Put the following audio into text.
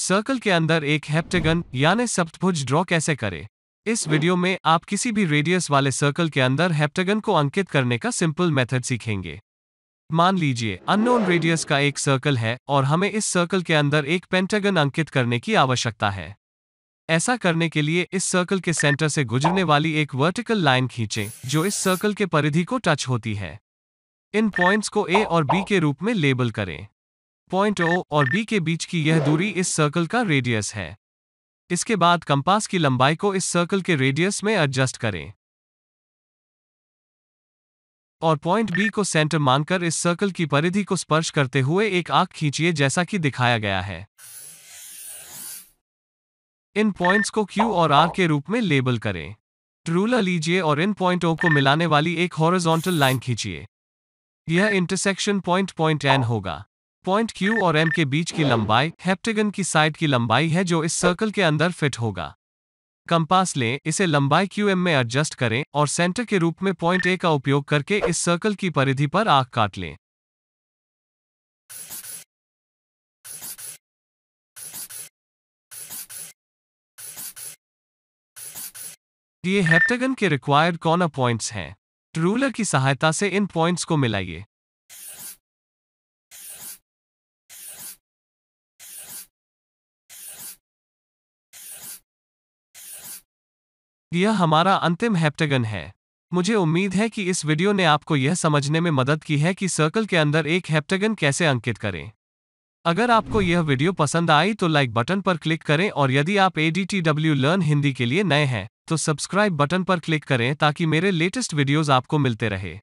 circle के अंदर एक हेप्टेगन यानी सप्तभुज ड्रॉ कैसे करें इस वीडियो में आप किसी भी रेडियस वाले सर्कल के अंदर हेप्टेगन को अंकित करने का सिंपल मेथड सीखेंगे मान लीजिए अननोन रेडियस का एक सर्कल है और हमें इस सर्कल के अंदर एक पेंटेगन अंकित करने की आवश्यकता है ऐसा करने के लिए इस सर्कल के सेंटर से गुजरने वाली एक वर्टिकल लाइन खींचें जो इस सर्कल के परिधि को टच होती है इन पॉइंट्स को ए और बी के रूप में लेबल करें पॉइंट ओ और बी के बीच की यह दूरी इस सर्कल का रेडियस है इसके बाद कंपास की लंबाई को इस सर्कल के रेडियस में एडजस्ट करें और पॉइंट बी को सेंटर मानकर इस सर्कल की परिधि को स्पर्श करते हुए एक आंख खींचिए जैसा कि दिखाया गया है इन पॉइंट्स को क्यू और आर के रूप में लेबल करें ट्रूला लीजिए और इन पॉइंटों को मिलाने वाली एक हॉरिजॉन्टल लाइन खींचिए यह इंटरसेक्शन पॉइंट पॉइंट एन होगा पॉइंट क्यू और एम के बीच की लंबाई हेप्टेगन की साइड की लंबाई है जो इस सर्कल के अंदर फिट होगा कंपास लें इसे लंबाई क्यू एम में एडजस्ट करें और सेंटर के रूप में पॉइंट ए का उपयोग करके इस सर्कल की परिधि पर आग काट लें ये हेप्टेगन के रिक्वायर्ड कॉर्नर पॉइंट्स हैं रूलर की सहायता से इन पॉइंट्स को मिलाइए यह हमारा अंतिम हेप्टेगन है मुझे उम्मीद है कि इस वीडियो ने आपको यह समझने में मदद की है कि सर्कल के अंदर एक हेप्टेगन कैसे अंकित करें अगर आपको यह वीडियो पसंद आई तो लाइक बटन पर क्लिक करें और यदि आप ए लर्न हिंदी के लिए नए हैं तो सब्सक्राइब बटन पर क्लिक करें ताकि मेरे लेटेस्ट वीडियोज आपको मिलते रहे